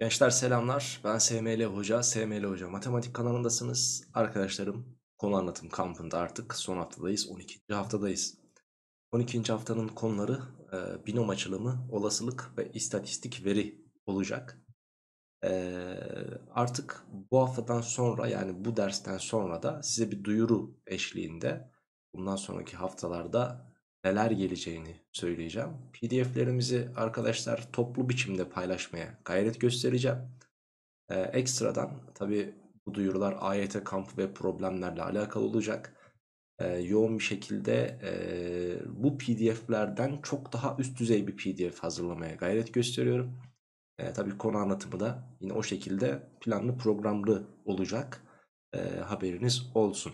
Gençler selamlar. Ben SML Hoca, SML Hoca Matematik kanalındasınız. Arkadaşlarım konu anlatım kampında artık son haftadayız. 12. haftadayız. 12. haftanın konuları e, binom açılımı, olasılık ve istatistik veri olacak. E, artık bu haftadan sonra yani bu dersten sonra da size bir duyuru eşliğinde bundan sonraki haftalarda neler geleceğini söyleyeceğim. PDF'lerimizi arkadaşlar toplu biçimde paylaşmaya gayret göstereceğim. Ee, ekstradan tabi bu duyurular AYT kampı ve problemlerle alakalı olacak. Ee, yoğun bir şekilde e, bu PDF'lerden çok daha üst düzey bir PDF hazırlamaya gayret gösteriyorum. Ee, tabii konu anlatımı da yine o şekilde planlı programlı olacak. Ee, haberiniz olsun.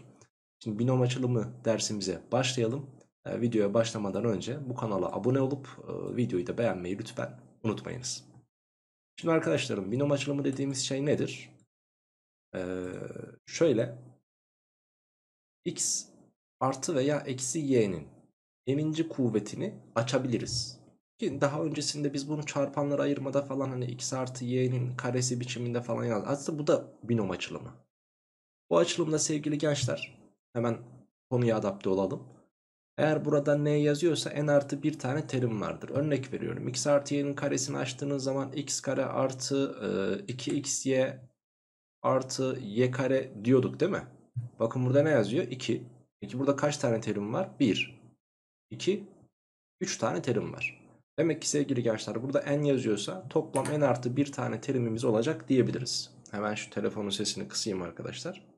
Şimdi binom açılımı dersimize başlayalım. Ee, videoya başlamadan önce bu kanala abone olup e, videoyu da beğenmeyi lütfen unutmayınız. Şimdi arkadaşlarım binom açılımı dediğimiz şey nedir? Ee, şöyle x artı veya eksi y'nin n'inci kuvvetini açabiliriz. Ki daha öncesinde biz bunu çarpanlara ayırmada falan hani x artı y'nin karesi biçiminde falan yaz. Aslında bu da binom açılımı. Bu açılımda sevgili gençler hemen konuya adapte olalım. Eğer burada n yazıyorsa n artı bir tane terim vardır. Örnek veriyorum. x artı y'nin karesini açtığınız zaman x kare artı e, 2xy artı y kare diyorduk değil mi? Bakın burada ne yazıyor? 2. Peki burada kaç tane terim var? 1, 2, 3 tane terim var. Demek ki sevgili gençler burada n yazıyorsa toplam n artı bir tane terimimiz olacak diyebiliriz. Hemen şu telefonun sesini kısayım arkadaşlar.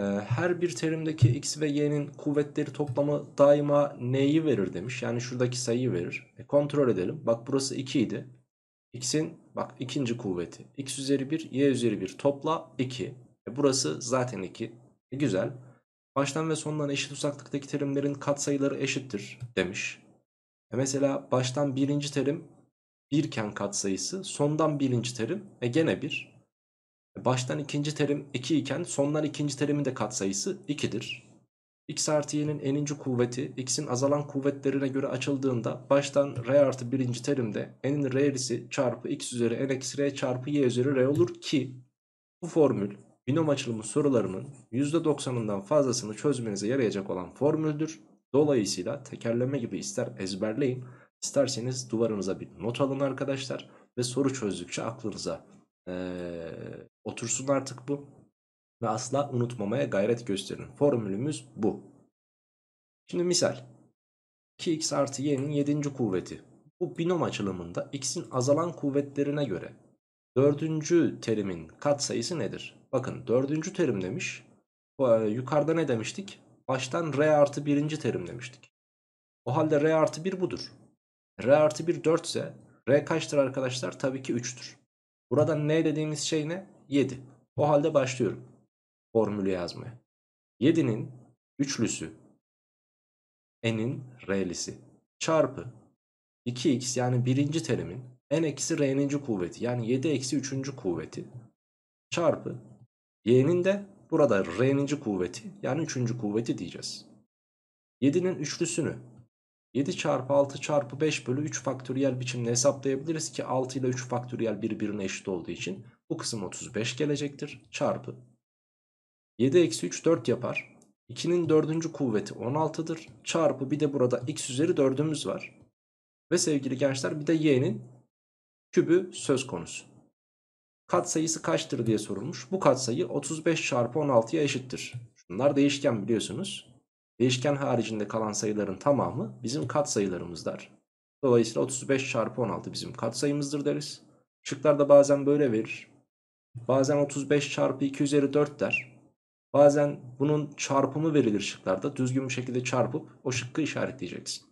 Ee, her bir terimdeki x ve y'nin kuvvetleri toplamı daima n'yi verir demiş. Yani şuradaki sayıyı verir. E, kontrol edelim. Bak burası 2 idi. x'in bak ikinci kuvveti. x üzeri 1, y üzeri 1 topla 2. E, burası zaten 2. E, güzel. Baştan ve sondan eşit uzaklıktaki terimlerin katsayıları eşittir demiş. E, mesela baştan birinci terim 1 iken katsayısı, sondan birinci terim e, gene 1. Baştan ikinci terim 2 iken sondan ikinci terimin de katsayısı 2'dir. x artı y'nin ninci kuvveti x'in azalan kuvvetlerine göre açıldığında baştan r artı birinci terimde n'in r'lisi çarpı x üzeri n eksi r çarpı y üzeri r olur ki bu formül binom açılımı sorularının %90'ından fazlasını çözmenize yarayacak olan formüldür. Dolayısıyla tekerleme gibi ister ezberleyin isterseniz duvarınıza bir not alın arkadaşlar ve soru çözdükçe aklınıza ee, otursun artık bu. Ve asla unutmamaya gayret gösterin. Formülümüz bu. Şimdi misal. 2x artı y'nin 7. kuvveti. Bu binom açılımında x'in azalan kuvvetlerine göre dördüncü terimin katsayısı nedir? Bakın dördüncü terim demiş. Yukarıda ne demiştik? Baştan r artı birinci terim demiştik. O halde r artı 1 budur. r artı 1 4 ise r kaçtır arkadaşlar? Tabii ki 3'tür. Burada n dediğimiz şey ne? 7. O halde başlıyorum formülü yazmaya. 7'nin üçlüsü n'in r'lisi çarpı 2x yani birinci terimin n eksi r'ninci kuvveti yani 7 eksi 3. kuvveti çarpı y'nin de burada r'ninci kuvveti yani 3. kuvveti diyeceğiz. 7'nin üçlüsünü 7 çarpı 6 çarpı 5 bölü 3 faktöriyel biçimde hesaplayabiliriz ki 6 ile 3 faktöriyel birbirine eşit olduğu için bu kısım 35 gelecektir çarpı. 7 eksi 3 4 yapar. 2'nin 4. kuvveti 16'dır. Çarpı bir de burada x üzeri 4'ümüz var. Ve sevgili gençler bir de y'nin kübü söz konusu. Kat sayısı kaçtır diye sorulmuş. Bu kat sayı 35 çarpı 16'ya eşittir. Bunlar değişken biliyorsunuz. Değişken haricinde kalan sayıların tamamı bizim katsayılarımızdır. Dolayısıyla 35 çarpı 16 bizim katsayımızdır deriz. Şıklarda bazen böyle verir. Bazen 35 çarpı 2 üzeri 4 der. Bazen bunun çarpımı verilir şıklarda. Düzgün bir şekilde çarpıp o şıkkı işaretleyeceksin.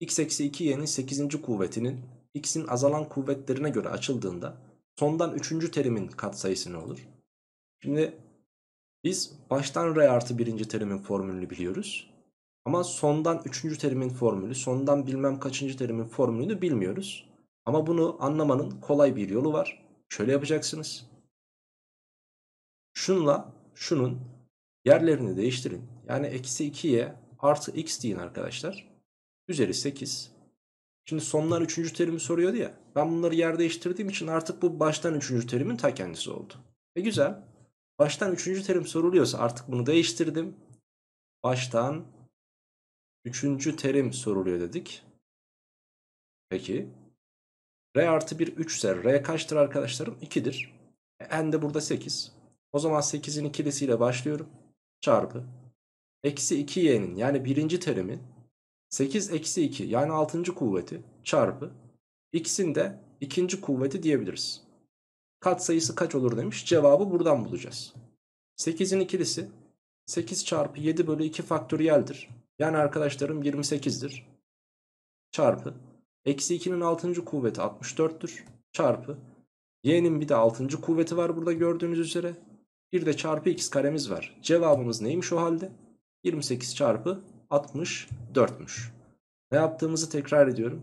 x eksi 2y'nin 8. kuvvetinin x'in azalan kuvvetlerine göre açıldığında sondan 3. terimin katsayısı ne olur? Şimdi biz baştan R artı birinci terimin formülünü biliyoruz. Ama sondan üçüncü terimin formülü, sondan bilmem kaçıncı terimin formülünü bilmiyoruz. Ama bunu anlamanın kolay bir yolu var. Şöyle yapacaksınız. Şunla şunun yerlerini değiştirin. Yani eksi 2'ye artı x deyin arkadaşlar. Üzeri 8. Şimdi sondan üçüncü terimi soruyordu ya. Ben bunları yer değiştirdiğim için artık bu baştan üçüncü terimin ta kendisi oldu. E güzel. Baştan üçüncü terim soruluyorsa artık bunu değiştirdim. Baştan üçüncü terim soruluyor dedik. Peki. R artı 1 3 ise R kaçtır arkadaşlarım? 2'dir. E, N de burada 8. O zaman 8'in ikilisiyle başlıyorum. Çarpı. Eksi 2y'nin yani birinci terimin 8 eksi 2 yani 6. kuvveti çarpı. X'in de ikinci kuvveti diyebiliriz. Kat sayısı kaç olur demiş. Cevabı buradan bulacağız. 8'in ikilisi 8 çarpı 7 bölü 2 faktöriyeldir. Yani arkadaşlarım 28'dir. Çarpı. Eksi 2'nin 6. kuvveti 64'tür. Çarpı. Y'nin bir de 6. kuvveti var burada gördüğünüz üzere. Bir de çarpı x karemiz var. Cevabımız neymiş o halde? 28 çarpı 64'müş. Ne yaptığımızı tekrar ediyorum.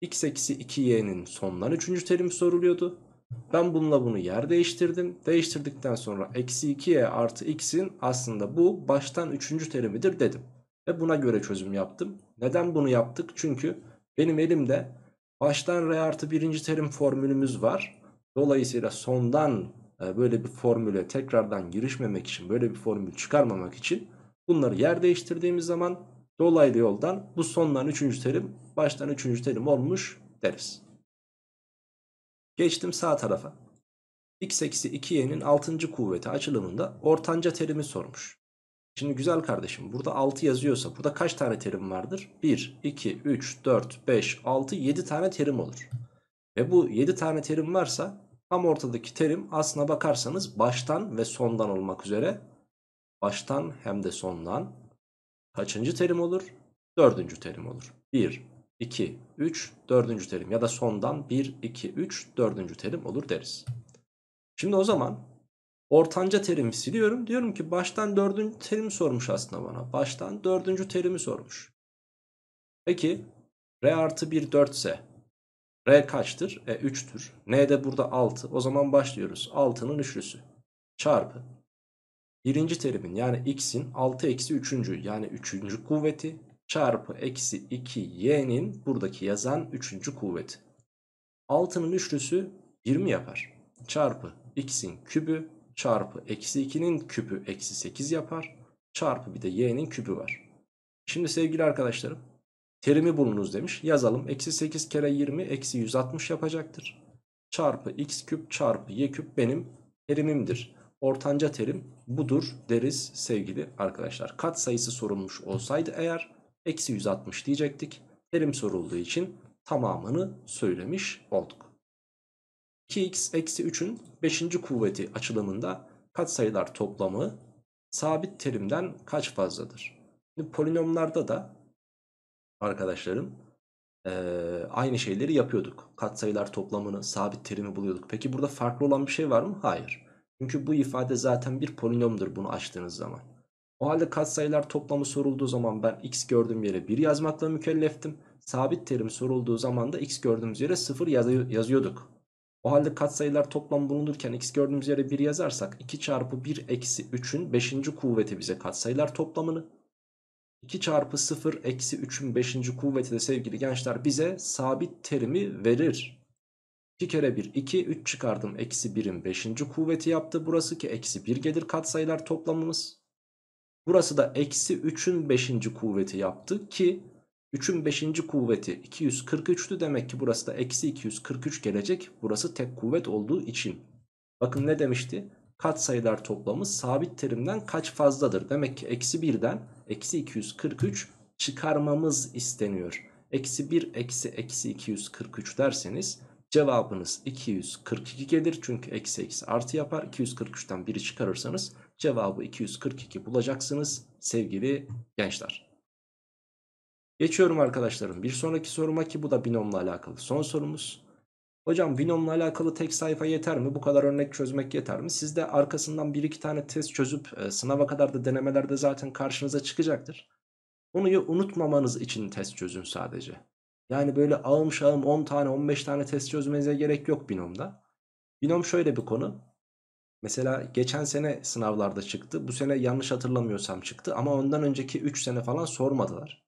x eksi 2y'nin sondan 3. terim soruluyordu. Ben bununla bunu yer değiştirdim. Değiştirdikten sonra eksi 2y artı x'in aslında bu baştan üçüncü terimidir dedim. Ve buna göre çözüm yaptım. Neden bunu yaptık? Çünkü benim elimde baştan r artı birinci terim formülümüz var. Dolayısıyla sondan e, böyle bir formüle tekrardan girişmemek için böyle bir formül çıkarmamak için bunları yer değiştirdiğimiz zaman dolaylı yoldan bu sondan üçüncü terim baştan üçüncü terim olmuş deriz. Geçtim sağ tarafa. x eksi 2y'nin 6. kuvveti açılımında ortanca terimi sormuş. Şimdi güzel kardeşim burada 6 yazıyorsa burada kaç tane terim vardır? 1, 2, 3, 4, 5, 6, 7 tane terim olur. Ve bu 7 tane terim varsa tam ortadaki terim aslına bakarsanız baştan ve sondan olmak üzere baştan hem de sondan kaçıncı terim olur? Dördüncü terim olur. 1, 2, 3, 4. terim ya da sondan 1, 2, 3, 4. terim olur deriz. Şimdi o zaman ortanca terimi siliyorum. Diyorum ki baştan 4. terim sormuş aslında bana. Baştan 4. terimi sormuş. Peki R artı 1 4 ise R kaçtır? E 3'tür. N de burada 6. O zaman başlıyoruz. 6'nın üçlüsü. Çarpı. Birinci terimin yani x'in 6 eksi üçüncü yani üçüncü kuvveti çarpı eksi 2y'nin buradaki yazan 3. kuvveti. 6'nın üçlüsü 20 yapar. Çarpı x'in kübü çarpı eksi 2'nin küpü eksi 8 yapar. Çarpı bir de y'nin kübü var. Şimdi sevgili arkadaşlarım terimi bulunuz demiş. Yazalım eksi 8 kere 20 eksi 160 yapacaktır. Çarpı x küp çarpı y küp benim terimimdir. Ortanca terim budur deriz sevgili arkadaşlar. Kat sayısı sorulmuş olsaydı eğer eksi 160 diyecektik. Terim sorulduğu için tamamını söylemiş olduk. 2x eksi 3'ün 5. kuvveti açılımında katsayılar toplamı sabit terimden kaç fazladır? Şimdi polinomlarda da arkadaşlarım e, aynı şeyleri yapıyorduk. Katsayılar toplamını, sabit terimi buluyorduk. Peki burada farklı olan bir şey var mı? Hayır. Çünkü bu ifade zaten bir polinomdur bunu açtığınız zaman. O halde katsayılar toplamı sorulduğu zaman ben x gördüğüm yere 1 yazmakla mükelleftim. Sabit terim sorulduğu zaman da x gördüğümüz yere 0 yazıyorduk. O halde katsayılar toplam bulunurken x gördüğümüz yere 1 yazarsak 2 çarpı 1 eksi 3'ün 5. kuvveti bize katsayılar toplamını. 2 çarpı 0 eksi 3'ün 5. kuvveti de sevgili gençler bize sabit terimi verir. 2 kere 1 2 3 çıkardım eksi 1'in 5. kuvveti yaptı burası ki eksi 1 gelir katsayılar toplamımız. Burası da eksi 3'ün 5. kuvveti yaptı ki 3'ün 5. kuvveti 243'tü demek ki burası da eksi 243 gelecek. Burası tek kuvvet olduğu için. Bakın ne demişti? Kat sayılar toplamı sabit terimden kaç fazladır? Demek ki eksi 1'den eksi 243 çıkarmamız isteniyor. Eksi 1 eksi eksi 243 derseniz cevabınız 242 gelir. Çünkü eksi eksi artı yapar. 243'ten 1'i çıkarırsanız Cevabı 242 bulacaksınız sevgili gençler. Geçiyorum arkadaşlarım bir sonraki soruma ki bu da binomla alakalı son sorumuz. Hocam binomla alakalı tek sayfa yeter mi? Bu kadar örnek çözmek yeter mi? Siz de arkasından bir iki tane test çözüp e, sınava kadar da denemelerde zaten karşınıza çıkacaktır. Bunu unutmamanız için test çözün sadece. Yani böyle ağım 10 tane 15 tane test çözmenize gerek yok binomda. Binom şöyle bir konu. Mesela geçen sene sınavlarda çıktı. Bu sene yanlış hatırlamıyorsam çıktı. Ama ondan önceki 3 sene falan sormadılar.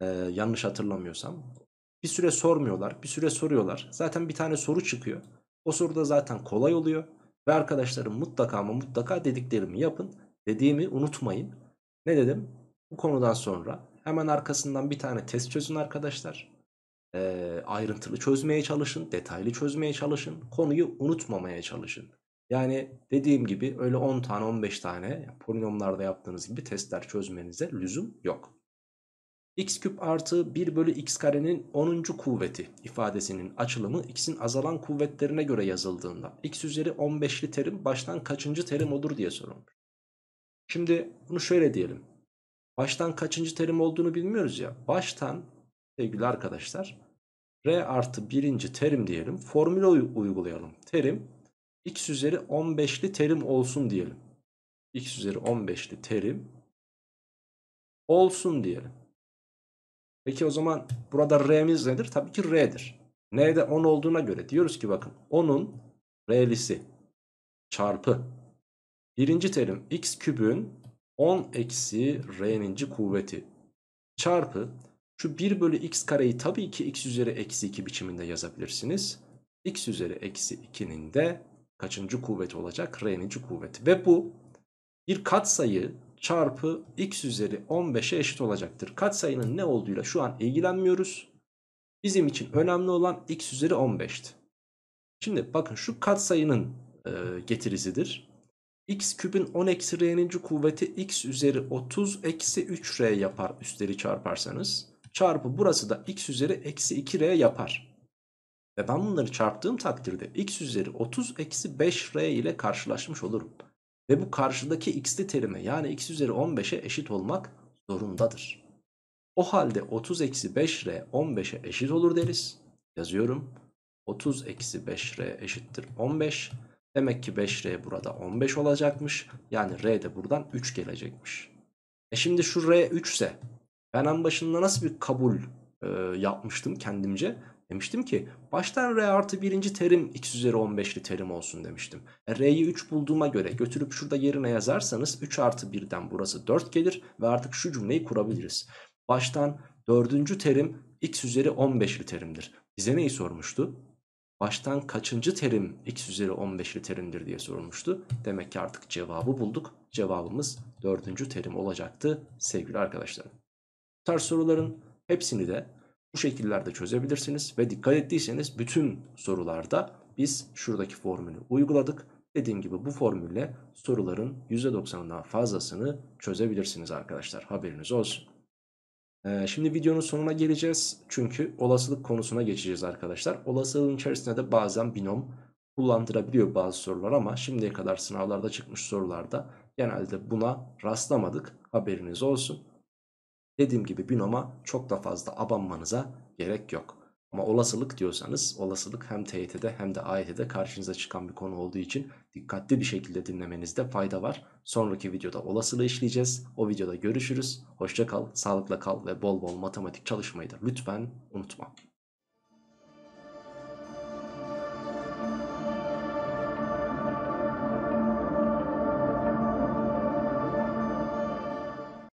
Ee, yanlış hatırlamıyorsam. Bir süre sormuyorlar. Bir süre soruyorlar. Zaten bir tane soru çıkıyor. O soruda zaten kolay oluyor. Ve arkadaşlarım mutlaka ama mutlaka dediklerimi yapın. Dediğimi unutmayın. Ne dedim? Bu konudan sonra hemen arkasından bir tane test çözün arkadaşlar. Ee, ayrıntılı çözmeye çalışın. Detaylı çözmeye çalışın. Konuyu unutmamaya çalışın. Yani dediğim gibi öyle 10 tane 15 tane polinomlarda yaptığınız gibi testler çözmenize lüzum yok. x küp artı 1 bölü x karenin 10. kuvveti ifadesinin açılımı x'in azalan kuvvetlerine göre yazıldığında x üzeri 15'li terim baştan kaçıncı terim olur diye sorulmuş. Şimdi bunu şöyle diyelim. Baştan kaçıncı terim olduğunu bilmiyoruz ya. Baştan sevgili arkadaşlar r artı birinci terim diyelim. Formülü uygulayalım. Terim x üzeri 15'li terim olsun diyelim. x üzeri 15'li terim olsun diyelim. Peki o zaman burada r'miz nedir? Tabii ki r'dir. n'de 10 olduğuna göre diyoruz ki bakın 10'un r'lisi çarpı birinci terim x kübün 10 eksi r'ninci kuvveti çarpı şu 1 bölü x kareyi tabii ki x üzeri eksi 2 biçiminde yazabilirsiniz. x üzeri eksi 2'nin de kaçıncı kuvvet olacak? R'ninci kuvveti. Ve bu bir katsayı çarpı x üzeri 15'e eşit olacaktır. Katsayının ne olduğuyla şu an ilgilenmiyoruz. Bizim için önemli olan x üzeri 15'ti. Şimdi bakın şu katsayının e, getirisidir. x küpün 10 eksi r'ninci kuvveti x üzeri 30 eksi 3r yapar üstleri çarparsanız. Çarpı burası da x üzeri eksi 2r yapar. Ve ben bunları çarptığım takdirde x üzeri 30 eksi 5r ile karşılaşmış olurum. Ve bu karşıdaki x'li terime yani x üzeri 15'e eşit olmak zorundadır. O halde 30 eksi 5r 15'e eşit olur deriz. Yazıyorum. 30 eksi 5r eşittir 15. Demek ki 5r burada 15 olacakmış. Yani r de buradan 3 gelecekmiş. E şimdi şu r 3 ise ben en başında nasıl bir kabul e, yapmıştım kendimce? Demiştim ki baştan R artı birinci terim x üzeri 15'li terim olsun demiştim. E, R'yi 3 bulduğuma göre götürüp şurada yerine yazarsanız 3 artı 1'den burası 4 gelir ve artık şu cümleyi kurabiliriz. Baştan dördüncü terim x üzeri 15'li terimdir. Bize neyi sormuştu? Baştan kaçıncı terim x üzeri 15'li terimdir diye sorulmuştu. Demek ki artık cevabı bulduk. Cevabımız dördüncü terim olacaktı sevgili arkadaşlarım. Bu tarz soruların hepsini de bu şekillerde çözebilirsiniz. Ve dikkat ettiyseniz bütün sorularda biz şuradaki formülü uyguladık. Dediğim gibi bu formülle soruların %90'dan fazlasını çözebilirsiniz arkadaşlar. Haberiniz olsun. Ee, şimdi videonun sonuna geleceğiz. Çünkü olasılık konusuna geçeceğiz arkadaşlar. Olasılığın içerisinde de bazen binom kullandırabiliyor bazı sorular ama şimdiye kadar sınavlarda çıkmış sorularda genelde buna rastlamadık. Haberiniz olsun. Dediğim gibi binoma çok da fazla abanmanıza gerek yok. Ama olasılık diyorsanız olasılık hem TYT'de hem de AYT'de karşınıza çıkan bir konu olduğu için dikkatli bir şekilde dinlemenizde fayda var. Sonraki videoda olasılığı işleyeceğiz. O videoda görüşürüz. Hoşça kal, sağlıkla kal ve bol bol matematik çalışmayı da lütfen unutma.